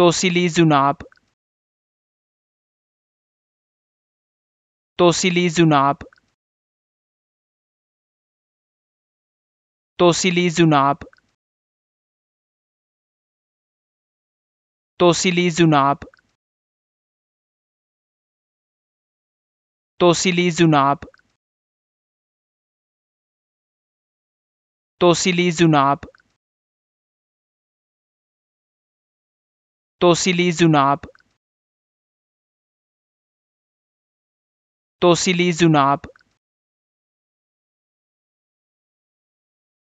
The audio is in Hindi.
तोसिली जुनाब तोसिली जुनाब तोसिली जुनाब तोसिली जुनाब तोसिली जुनाब तोसिली जुनाब तोसिली जुनाब तोसिली जुनाब